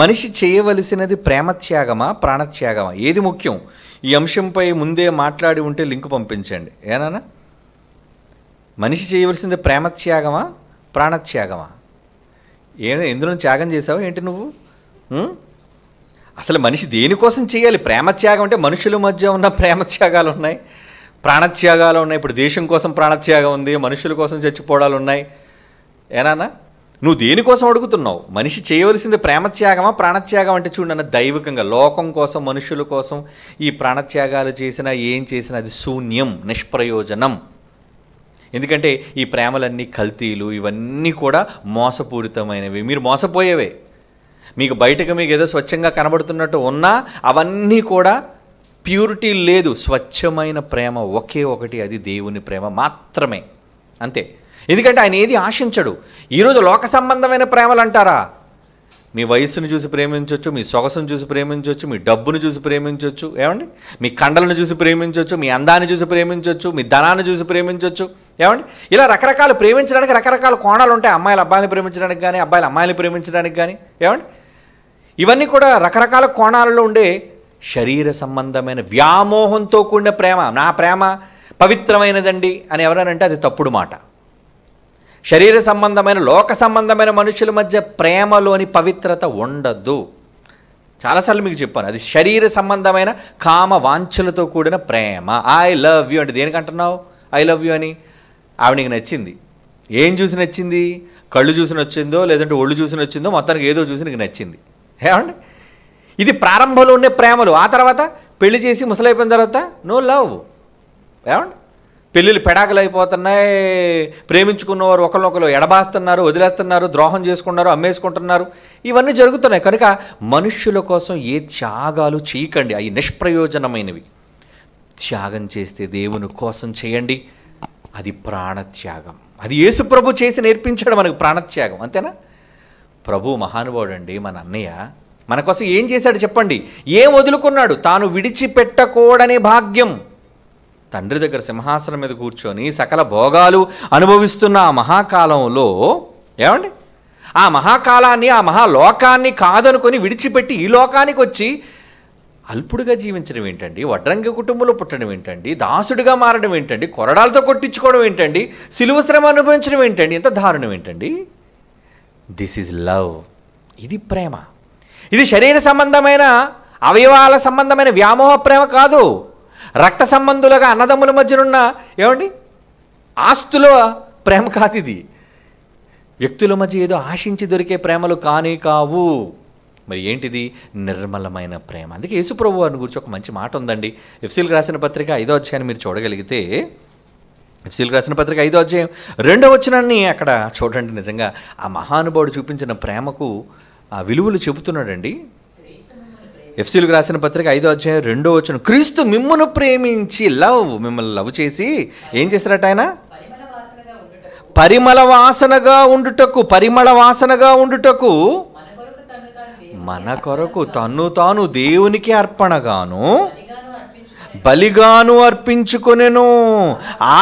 మనిషి చేయవలసినది ప్రేమత్యాగమా ప్రాణత్యాగమా ఏది ముఖ్యం ఈ అంశంపై ముందే మాట్లాడి ఉంటే లింక్ పంపించండి ఏనా మనిషి చేయవలసింది ప్రేమత్యాగమా ప్రాణత్యాగమా ఏ ఎందులో త్యాగం చేసావు ఏంటి నువ్వు అసలు మనిషి దేనికోసం చేయాలి ప్రేమత్యాగం అంటే మనుషుల మధ్య ఉన్న ప్రేమత్యాగాలు ఉన్నాయి ప్రాణత్యాగాలు ఉన్నాయి ఇప్పుడు దేశం కోసం ప్రాణత్యాగం ఉంది మనుషుల కోసం చచ్చిపోవడాలు ఉన్నాయి ఏనానా నువ్వు దేనికోసం అడుగుతున్నావు మనిషి చేయవలసింది ప్రేమత్యాగమా ప్రాణత్యాగం అంటే చూడండి దైవికంగా లోకం కోసం మనుషుల కోసం ఈ ప్రాణత్యాగాలు చేసినా ఏం చేసినా అది శూన్యం నిష్ప్రయోజనం ఎందుకంటే ఈ ప్రేమలన్నీ కల్తీలు ఇవన్నీ కూడా మోసపూరితమైనవి మీరు మోసపోయేవే మీకు బయటకు మీకు ఏదో స్వచ్ఛంగా కనబడుతున్నట్టు ఉన్నా అవన్నీ కూడా ప్యూరిటీ లేదు స్వచ్ఛమైన ప్రేమ ఒకే ఒకటి అది దేవుని ప్రేమ మాత్రమే అంతే ఎందుకంటే ఆయన ఏది ఆశించడు ఈరోజు లోక సంబంధమైన ప్రేమలు అంటారా మీ వయస్సును చూసి ప్రేమించవచ్చు మీ సొగసును చూసి ప్రేమించవచ్చు మీ డబ్బును చూసి ప్రేమించవచ్చు ఏమండి మీ కండలను చూసి ప్రేమించవచ్చు మీ అందాన్ని చూసి ప్రేమించవచ్చు మీ ధనాన్ని చూసి ప్రేమించవచ్చు ఏమండి ఇలా రకరకాలు ప్రేమించడానికి రకరకాల కోణాలు ఉంటాయి అమ్మాయిలు అబ్బాయిని ప్రేమించడానికి కానీ అబ్బాయిలు అమ్మాయిని ప్రేమించడానికి కానీ ఏమండి ఇవన్నీ కూడా రకరకాల కోణాలలో ఉండే శరీర సంబంధమైన వ్యామోహంతో కూడిన ప్రేమ నా ప్రేమ పవిత్రమైనదండి అని అంటే అది తప్పుడు మాట శరీర సంబంధమైన లోక సంబంధమైన మనుషుల మధ్య ప్రేమలోని పవిత్రత ఉండదు చాలాసార్లు మీకు చెప్పాను అది శరీర సంబంధమైన కామ వాంఛలతో కూడిన ప్రేమ ఐ లవ్ యూ అంటే దేనికంటున్నావు ఐ లవ్ యూ అని ఆవిడ నచ్చింది ఏం చూసి నచ్చింది కళ్ళు చూసి నచ్చిందో లేదంటే ఒళ్ళు చూసి నచ్చిందో మొత్తానికి ఏదో చూసి నీకు నచ్చింది ఏమండి ఇది ప్రారంభంలో ఉండే ప్రేమలు ఆ తర్వాత పెళ్లి చేసి ముసలైపోయిన తర్వాత నో లవ్ ఏమండి పెళ్ళిళ్ళు పెడాకులు అయిపోతున్నాయి ప్రేమించుకున్నవారు ఒకరినొకరు ఎడబాస్తున్నారు వదిలేస్తున్నారు ద్రోహం చేసుకుంటున్నారు అమ్మేసుకుంటున్నారు ఇవన్నీ జరుగుతున్నాయి కనుక మనుష్యుల కోసం ఏ త్యాగాలు చేయకండి అవి నిష్ప్రయోజనమైనవి త్యాగం చేస్తే దేవుని కోసం చేయండి అది ప్రాణత్యాగం అది యేసుప్రభు చేసి నేర్పించాడు మనకు ప్రాణత్యాగం అంతేనా ప్రభు మహానుభావుడు అండి మన అన్నయ్య మన కోసం ఏం చేశాడు చెప్పండి ఏం వదులుకున్నాడు తాను విడిచిపెట్టకూడని భాగ్యం తండ్రి దగ్గర సింహాసనం మీద కూర్చొని సకల భోగాలు అనుభవిస్తున్న ఆ మహాకాలంలో ఏమండి ఆ మహాకాలాన్ని ఆ మహాలోకాన్ని కాదనుకొని విడిచిపెట్టి ఈ లోకానికి వచ్చి అల్పుడుగా జీవించడం ఏంటండి వడ్రంగి కుటుంబంలో పుట్టడం ఏంటండి దాసుడిగా మారడం ఏంటండి కొరడాలతో కొట్టించుకోవడం ఏంటండి సిలువ శ్రమ అనుభవించడం ఏంటండి ఎంత దారుణం ఏంటండి దిస్ ఈజ్ లవ్ ఇది ప్రేమ ఇది శరీర సంబంధమైన అవయవాల సంబంధమైన వ్యామోహ ప్రేమ కాదు రక్త సంబంధులుగా అన్నదమ్ముల మధ్యనున్న ఏమండి ఆస్తుల ప్రేమ కాతిది వ్యక్తుల మధ్య ఏదో ఆశించి దొరికే ప్రేమలు కానీ కావు మరి ఏంటిది నిర్మలమైన ప్రేమ అందుకే యేసుప్రభు వారిని గురించి ఒక మంచి మాట ఉందండి ఎఫ్సీలకు రాసిన పత్రిక ఐదో అధ్యాయాన్ని మీరు చూడగలిగితే ఎఫ్సీలకు రాసిన పత్రిక ఐదో అధ్యాయం రెండో వచ్చినాన్ని అక్కడ చూడండి నిజంగా ఆ మహానుభావుడు చూపించిన ప్రేమకు ఆ విలువలు చెబుతున్నాడండి ఎఫ్సీలకు రాసిన పత్రిక ఐదో అధ్యాయం రెండో వచ్చిన క్రీస్తు మిమ్మను ప్రేమించి లవ్ మిమ్మల్ని లవ్ చేసి ఏం చేశారట ఆయన పరిమళ వాసనగా ఉండుటకు పరిమళ వాసనగా ఉండుటకు మన కొరకు తన్ను తాను దేవునికి అర్పణగాను బలిగాను అర్పించుకునేను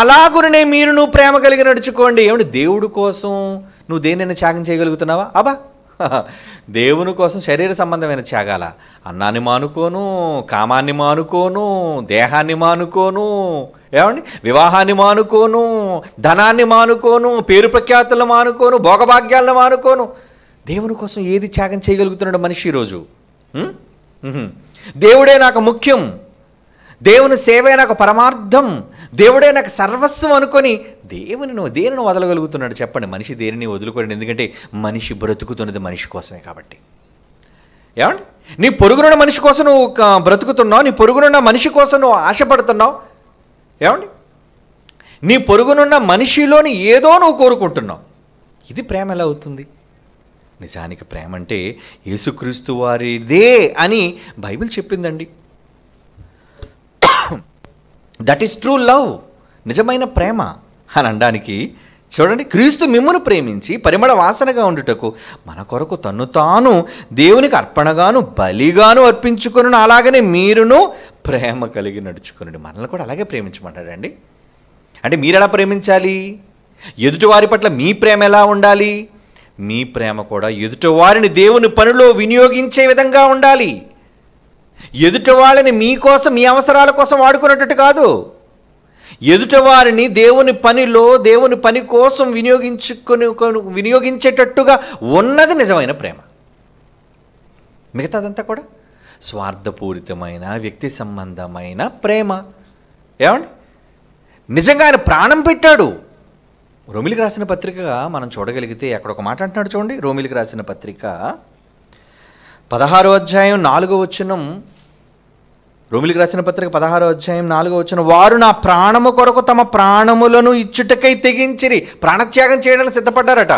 అలాగునే మీరు నువ్వు ప్రేమ కలిగి నడుచుకోండి ఏమిటి దేవుడు కోసం నువ్వు దేనైనా త్యాగం చేయగలుగుతున్నావా అబ్బా దేవుని కోసం శరీర సంబంధమైన త్యాగాల అన్నాన్ని మానుకోను కామాన్ని మానుకోను దేహాన్ని మానుకోను ఏమండి వివాహాన్ని మానుకోను ధనాన్ని మానుకోను పేరు ప్రఖ్యాతులను మానుకోను భోగభాగ్యాలను మానుకోను దేవుని కోసం ఏది త్యాగం చేయగలుగుతున్నాడు మనిషి ఈరోజు దేవుడే నాకు ముఖ్యం దేవుని సేవే నాకు పరమార్థం దేవుడే నాకు సర్వస్వం అనుకొని దేవుని నువ్వు దేనిని వదలగలుగుతున్నాడు చెప్పండి మనిషి దేనిని వదులుకోండి ఎందుకంటే మనిషి బ్రతుకుతున్నది మనిషి కోసమే కాబట్టి ఏమండి నీ పొరుగునున్న మనిషి కోసం నువ్వు బ్రతుకుతున్నావు నీ పొరుగునున్న మనిషి కోసం నువ్వు ఆశపడుతున్నావు ఏమండి నీ పొరుగునున్న మనిషిలోని ఏదో నువ్వు కోరుకుంటున్నావు ఇది ప్రేమ ఎలా అవుతుంది నిజానికి ప్రేమ అంటే యేసుక్రీస్తు వారిదే అని బైబిల్ చెప్పిందండి దట్ ఈస్ ట్రూ లవ్ నిజమైన ప్రేమ అని అనడానికి చూడండి క్రీస్తు మిమ్మను ప్రేమించి పరిమళ వాసనగా ఉండుటకు మన కొరకు తను తాను దేవునికి అర్పణగాను బలిగాను అర్పించుకును అలాగనే మీరును ప్రేమ కలిగి నడుచుకుని మనల్ని కూడా అలాగే ప్రేమించమంటాడండి అంటే మీరు ఎలా ప్రేమించాలి ఎదుటివారి పట్ల మీ ప్రేమ ఎలా ఉండాలి మీ ప్రేమ కూడా ఎదుటివారిని దేవుని పనిలో వినియోగించే విధంగా ఉండాలి ఎదుట వాళ్ళని మీకోసం మీ అవసరాల కోసం వాడుకున్నట్టు కాదు ఎదుటవారిని దేవుని పనిలో దేవుని పని కోసం వినియోగించుకుని వినియోగించేటట్టుగా ఉన్నది నిజమైన ప్రేమ మిగతాదంతా కూడా స్వార్థపూరితమైన వ్యక్తి సంబంధమైన ప్రేమ ఏమండి నిజంగా ఆయన ప్రాణం పెట్టాడు రోమిలికి రాసిన పత్రికగా మనం చూడగలిగితే అక్కడ ఒక మాట అంటున్నాడు చూడండి రోమిలికి రాసిన పత్రిక పదహారో అధ్యాయం నాలుగో వచనం రోమిలికి రాసిన పత్రిక పదహారో అధ్యాయం నాలుగో వచనం వారు నా ప్రాణము కొరకు తమ ప్రాణములను ఇచ్చుటకై తెగించిరి ప్రాణత్యాగం చేయడానికి సిద్ధపడ్డారట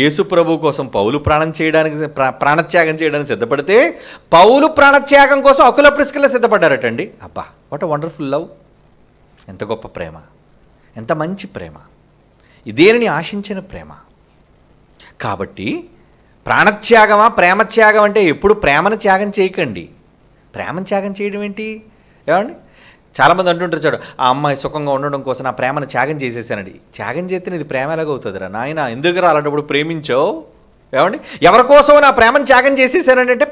యేసు ప్రభు కోసం పౌలు ప్రాణం చేయడానికి ప్రాణత్యాగం చేయడానికి సిద్ధపడితే పౌలు ప్రాణత్యాగం కోసం అకుల సిద్ధపడ్డారట అండి అబ్బా వాట్ వండర్ఫుల్ లవ్ ఎంత గొప్ప ప్రేమ ఎంత మంచి ప్రేమ ఇదేనని ఆశించిన ప్రేమ కాబట్టి ప్రాణత్యాగమా ప్రేమత్యాగం అంటే ఎప్పుడు ప్రేమను త్యాగం చేయకండి ప్రేమను త్యాగం చేయడం ఏంటి ఏమండి చాలామంది అంటుంటారు చూడు ఆ అమ్మాయి సుఖంగా ఉండడం కోసం నా ప్రేమను త్యాగం చేసేసానండి త్యాగం చేస్తే ఇది ప్రేమ ఎలాగవుతుందిరా నాయన ఎందుకు అలాంటప్పుడు ప్రేమించావు ఏమండి ఎవరి కోసం నా ప్రేమను త్యాగం చేసేసానండి అంటే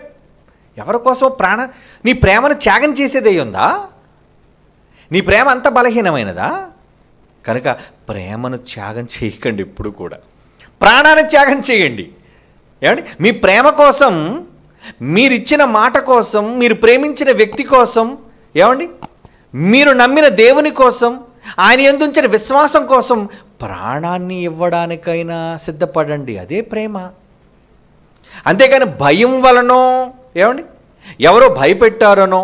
ఎవరి కోసం ప్రాణ నీ ప్రేమను త్యాగం చేసేదే ఉందా నీ ప్రేమ అంత బలహీనమైనదా కనుక ప్రేమను త్యాగం చేయకండి ఇప్పుడు కూడా ప్రాణాన్ని త్యాగం చేయండి ఏమండి మీ ప్రేమ కోసం మీరిచ్చిన మాట కోసం మీరు ప్రేమించిన వ్యక్తి కోసం ఏమండి మీరు నమ్మిన దేవుని కోసం ఆయన ఎందుంచిన విశ్వాసం కోసం ప్రాణాన్ని ఇవ్వడానికైనా సిద్ధపడండి అదే ప్రేమ అంతేకాని భయం వలనో ఏమండి ఎవరో భయపెట్టారనో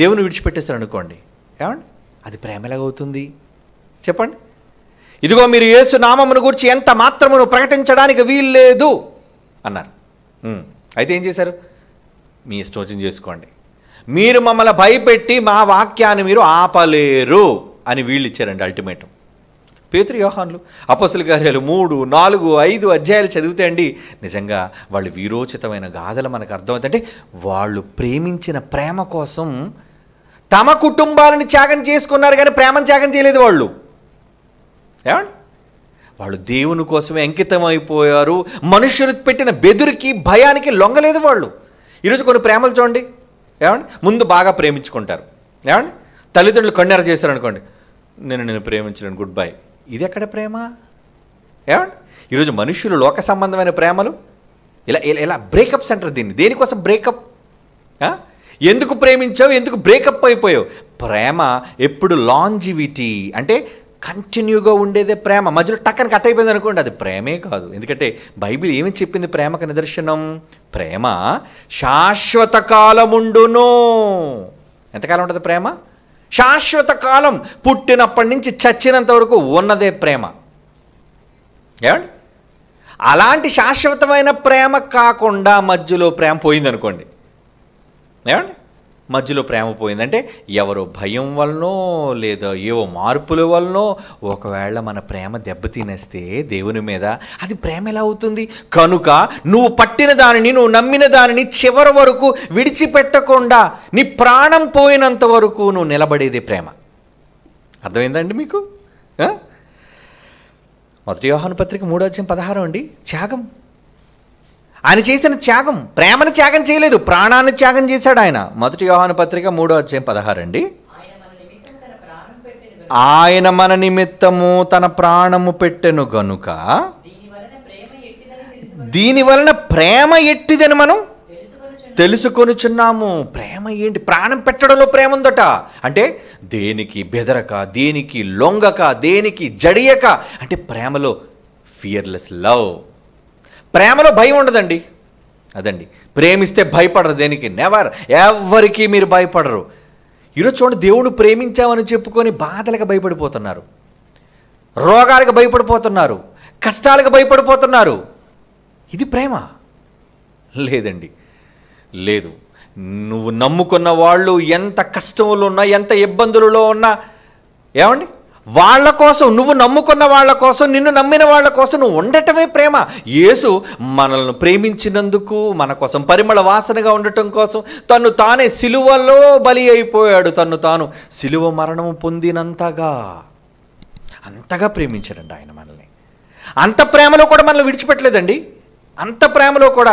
దేవుని విడిచిపెట్టేశారు అనుకోండి ఏమండి అది ప్రేమ అవుతుంది చెప్పండి ఇదిగో మీరు యేసు నామమును గురించి ఎంత మాత్రమును ప్రకటించడానికి వీల్లేదు అన్నారు అయితే ఏం చేశారు మీ ఇష్టం వచ్చింది చేసుకోండి మీరు మమ్మల్ని భయపెట్టి మా వాక్యాన్ని మీరు ఆపలేరు అని వీళ్ళు ఇచ్చారండి అల్టిమేటం పేతురు యోహాన్లు అపసుల కార్యాలు మూడు నాలుగు ఐదు అధ్యాయాలు చదివితే అండి నిజంగా వాళ్ళు వీరోచితమైన గాథలు మనకు అర్థమవుతుందంటే వాళ్ళు ప్రేమించిన ప్రేమ కోసం తమ కుటుంబాలను త్యాగం చేసుకున్నారు కానీ ప్రేమను త్యాగం చేయలేదు వాళ్ళు ఏమండి వాళ్ళు దేవుని కోసమే అంకితం అయిపోయారు మనుషులు పెట్టిన బెదురికి భయానికి లొంగలేదు వాళ్ళు ఈరోజు కొన్ని ప్రేమలు చూడండి ఏమండి ముందు బాగా ప్రేమించుకుంటారు ఏమండి తల్లిదండ్రులు కన్నెర చేశారనుకోండి నేను నేను ప్రేమించలేను గుడ్ బై ఇది ఎక్కడ ప్రేమ ఏమండి ఈరోజు మనుషులు లోక సంబంధమైన ప్రేమలు ఇలా ఇలా బ్రేకప్స్ అంటారు దీన్ని దేనికోసం బ్రేకప్ ఎందుకు ప్రేమించావు ఎందుకు బ్రేకప్ అయిపోయావు ప్రేమ ఎప్పుడు లాంజివిటీ అంటే కంటిన్యూగా ఉండేదే ప్రేమ మధ్యలో టక్కని కట్ అయిపోయింది అనుకోండి అది ప్రేమే కాదు ఎందుకంటే బైబిల్ ఏమి చెప్పింది ప్రేమకు నిదర్శనం ప్రేమ శాశ్వత కాలముండును ఎంతకాలం ఉంటుంది ప్రేమ శాశ్వత కాలం పుట్టినప్పటి నుంచి చచ్చినంత వరకు ఉన్నదే ప్రేమ ఏమండి అలాంటి శాశ్వతమైన ప్రేమ కాకుండా మధ్యలో ప్రేమ పోయిందనుకోండి ఏమండి మధ్యలో ప్రేమ పోయిందంటే ఎవరో భయం వలనో లేదా ఏవో మార్పుల వలనో ఒకవేళ మన ప్రేమ దెబ్బతినేస్తే దేవుని మీద అది ప్రేమ ఎలా అవుతుంది కనుక నువ్వు పట్టిన దానిని నువ్వు నమ్మిన దానిని చివరి వరకు విడిచిపెట్టకుండా నీ ప్రాణం పోయినంత వరకు నువ్వు నిలబడేది ప్రేమ అర్థమైందండి మీకు మొదటి వ్యవహాన పత్రిక మూడో అధ్యాయం పదహారం అండి త్యాగం ఆయన చేసిన త్యాగం ప్రేమను త్యాగం చేయలేదు ప్రాణాన్ని త్యాగం చేశాడు ఆయన మొదటి వ్యవహాన పత్రిక మూడో అధ్యాయం పదహారండి ఆయన మన నిమిత్తము తన ప్రాణము పెట్టెను గనుక దీని వలన ప్రేమ ఎట్టిదని మనం తెలుసుకొనిచున్నాము ప్రేమ ఏంటి ప్రాణం పెట్టడంలో ప్రేమ ఉందట అంటే దేనికి బెదరక దేనికి లొంగక దేనికి జడియక అంటే ప్రేమలో ఫియర్లెస్ లవ్ ప్రేమలో భయం ఉండదండి అదండి ప్రేమిస్తే భయపడరు దేనికి నెవర్ ఎవరికి మీరు భయపడరు ఈరోజు చూడండి దేవుడు ప్రేమించామని చెప్పుకొని బాధలకు భయపడిపోతున్నారు రోగాలకు భయపడిపోతున్నారు కష్టాలకు భయపడిపోతున్నారు ఇది ప్రేమ లేదండి లేదు నువ్వు నమ్ముకున్న వాళ్ళు ఎంత కష్టంలో ఉన్నా ఎంత ఇబ్బందులలో ఉన్నా ఏమండి వాళ్ళ కోసం నువ్వు నమ్ముకున్న వాళ్ళ కోసం నిన్ను నమ్మిన వాళ్ళ కోసం నువ్వు ఉండటమే ప్రేమ యేసు మనల్ని ప్రేమించినందుకు మన కోసం పరిమళ వాసనగా ఉండటం కోసం తను తానే సిలువలో బలి అయిపోయాడు తను తాను సిలువ మరణం పొందినంతగా అంతగా ప్రేమించాడండి ఆయన మనల్ని అంత ప్రేమలో కూడా మనల్ని విడిచిపెట్టలేదండి అంత ప్రేమలో కూడా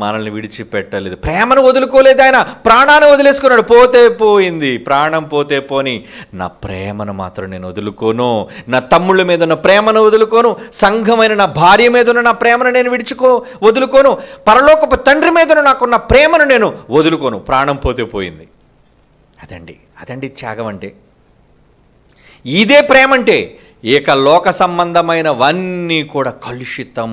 మనల్ని విడిచిపెట్టలేదు ప్రేమను వదులుకోలేదు ఆయన ప్రాణాన్ని వదిలేసుకున్నాడు పోతే పోయింది ప్రాణం పోతే పోని నా ప్రేమను మాత్రం నేను వదులుకోను నా తమ్ముళ్ళ మీద ఉన్న ప్రేమను వదులుకోను సంఘమైన నా భార్య మీద ఉన్న నా ప్రేమను నేను విడిచుకో వదులుకోను పరలోకపు తండ్రి మీద నాకున్న ప్రేమను నేను వదులుకోను ప్రాణం పోతే పోయింది అదండి అదండి త్యాగం అంటే ఇదే ప్రేమంటే ఏక లోక సంబంధమైనవన్నీ కూడా కలుషితం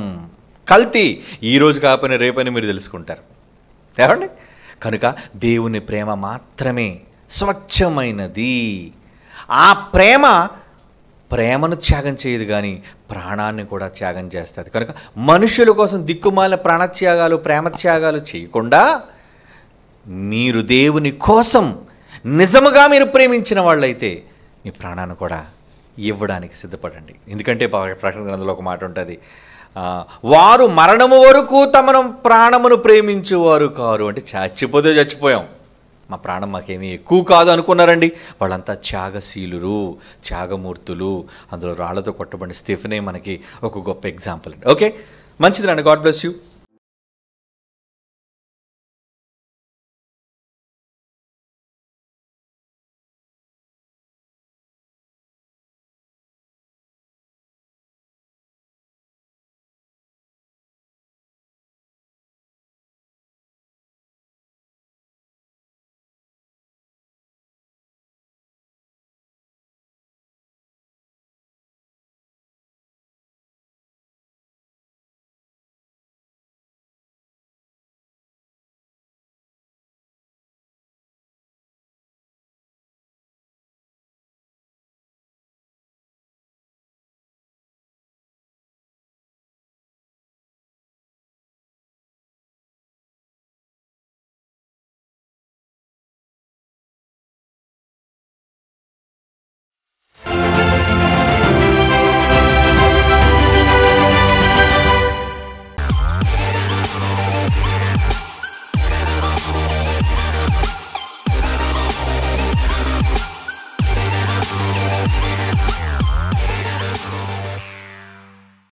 కల్తీ ఈరోజు కాపని రేపని మీరు తెలుసుకుంటారు ఏమండి కనుక దేవుని ప్రేమ మాత్రమే స్వచ్ఛమైనది ఆ ప్రేమ ప్రేమను త్యాగం చేయదు కానీ ప్రాణాన్ని కూడా త్యాగం చేస్తుంది కనుక మనుషుల కోసం దిక్కుమాల ప్రాణత్యాగాలు ప్రేమత్యాగాలు చేయకుండా మీరు దేవుని కోసం నిజముగా మీరు ప్రేమించిన వాళ్ళైతే మీ ప్రాణాన్ని కూడా ఇవ్వడానికి సిద్ధపడండి ఎందుకంటే ప్రకటన గ్రంథంలో ఒక మాట ఉంటుంది వారు మరణము వరకు తమను ప్రాణమును ప్రేమించేవారు కారు అంటే చచ్చిపోతే చచ్చిపోయాం మా ప్రాణం మాకేమీ ఎక్కువ కాదు అనుకున్నారండి వాళ్ళంతా త్యాగశీలు త్యాగమూర్తులు అందులో రాళ్లతో కొట్టబడిన స్టిఫనే మనకి ఒక గొప్ప ఎగ్జాంపుల్ అండి ఓకే మంచిది రండి గాడ్ బ్లెస్ యూ